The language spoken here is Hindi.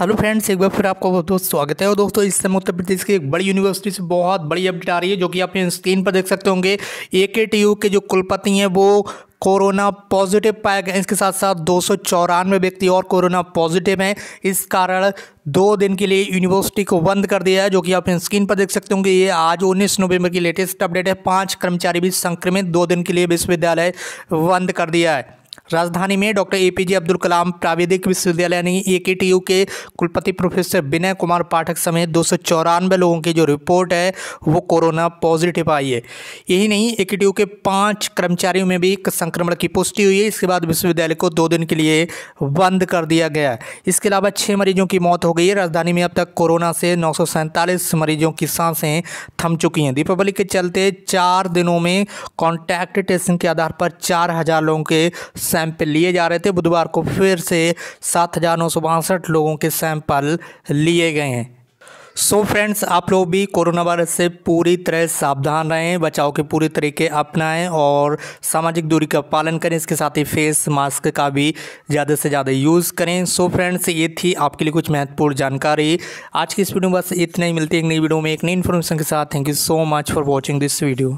हेलो फ्रेंड्स एक बार फिर आपका बहुत बहुत स्वागत है और दोस्तों इस समय उत्तर प्रदेश की एक बड़ी यूनिवर्सिटी से बहुत बड़ी अपडेट आ रही है जो कि आप स्क्रीन पर देख सकते होंगे ए के टी यू के जो कुलपति हैं वो कोरोना पॉजिटिव पाए गए इसके साथ साथ दो सौ व्यक्ति और कोरोना पॉजिटिव हैं इस कारण दो दिन के लिए यूनिवर्सिटी को बंद कर दिया है जो कि आप स्क्रीन पर देख सकते होंगे ये आज 19 नवंबर की लेटेस्ट अपडेट है पाँच कर्मचारी भी संक्रमित दो दिन के लिए विश्वविद्यालय बंद कर दिया है राजधानी में doctor A P J Abdul Kalam प्राविधिक विश्वविद्यालय यानी ए के टी यू के कुलपति प्रोफेसर विनय कुमार पाठक समेत दो सौ चौरानवे लोगों की जो रिपोर्ट है वो कोरोना पॉजिटिव आई है यही नहीं ए के पाँच कर्मचारियों में भी संक्रमण की पुष्टि हुई है इसके बाद विश्वविद्यालय को दो दिन के लिए बंद कर दिया गया है इसके अलावा छः मरीजों की मौत हो गई है राजधानी में अब तक कोरोना से नौ सौ सैंतालीस मरीजों की सांसें थम चुकी हैं दीपावली के चलते चार दिनों में कॉन्टैक्ट टेस्टिंग के आधार पर चार हज़ार लोगों के सैंपल लिए जा रहे थे बुधवार को फिर से सात हज़ार नौ सौ बासठ लोगों के सैंपल लिए गए हैं सो so फ्रेंड्स आप लोग भी कोरोना वायरस से पूरी तरह सावधान रहें बचाव के पूरे तरीके अपनाएं और सामाजिक दूरी का पालन करें इसके साथ ही फेस मास्क का भी ज़्यादा से ज़्यादा यूज़ करें सो so फ्रेंड्स ये थी आपके लिए कुछ महत्वपूर्ण जानकारी आज की इस वीडियो में बस इतना ही मिलती है एक नई वीडियो में एक नई इन्फॉर्मेशन के साथ thank you so much for watching this video